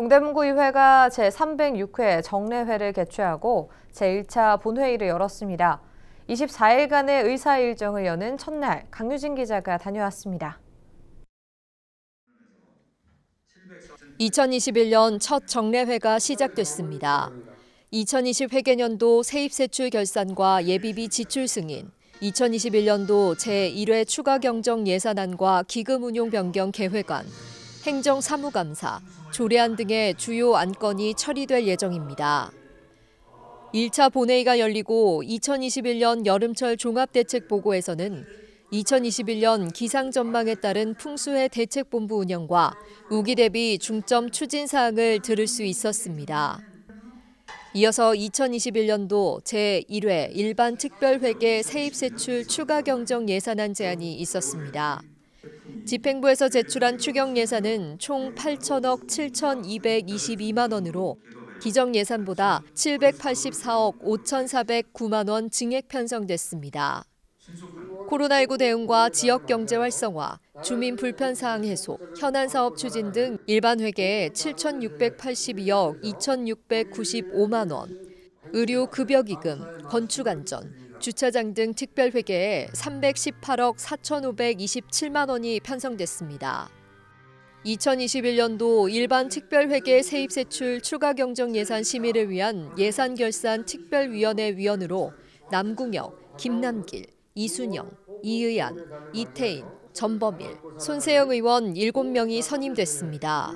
동대문구의회가 제306회 정례회를 개최하고 제1차 본회의를 열었습니다. 24일간의 의사일정을 여는 첫날 강유진 기자가 다녀왔습니다. 2021년 첫 정례회가 시작됐습니다. 2020 회계년도 세입세출 결산과 예비비 지출 승인, 2021년도 제1회 추가 경정 예산안과 기금 운용 변경 계획안, 행정사무감사, 조례안 등의 주요 안건이 처리될 예정입니다. 1차 본회의가 열리고 2021년 여름철 종합대책 보고에서는 2021년 기상 전망에 따른 풍수해 대책본부 운영과 우기 대비 중점 추진 사항을 들을 수 있었습니다. 이어서 2021년도 제1회 일반 특별회계 세입세출 추가 경정 예산안 제안이 있었습니다. 집행부에서 제출한 추경 예산은 총 8천억 7,222만 원으로 기정 예산보다 784억 5,409만 원 증액 편성됐습니다. 코로나19 대응과 지역 경제 활성화, 주민 불편 사항 해소, 현안 사업 추진 등 일반 회계에 7,682억 2,695만 원, 의료 급여 기금, 건축 안전, 주차장 등 특별 회계에 318억 4,527만 원이 편성됐습니다. 2021년도 일반 특별회계 세입세출 추가 경정 예산 심의를 위한 예산결산 특별위원회 위원으로 남궁혁, 김남길, 이순영, 이의안, 이태인, 전범일, 손세영 의원 7명이 선임됐습니다.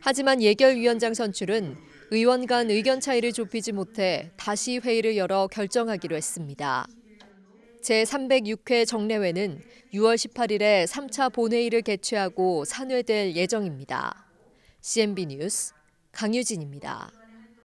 하지만 예결위원장 선출은 의원 간 의견 차이를 좁히지 못해 다시 회의를 열어 결정하기로 했습니다. 제306회 정례회는 6월 18일에 3차 본회의를 개최하고 산회될 예정입니다. CNB 뉴스 강유진입니다.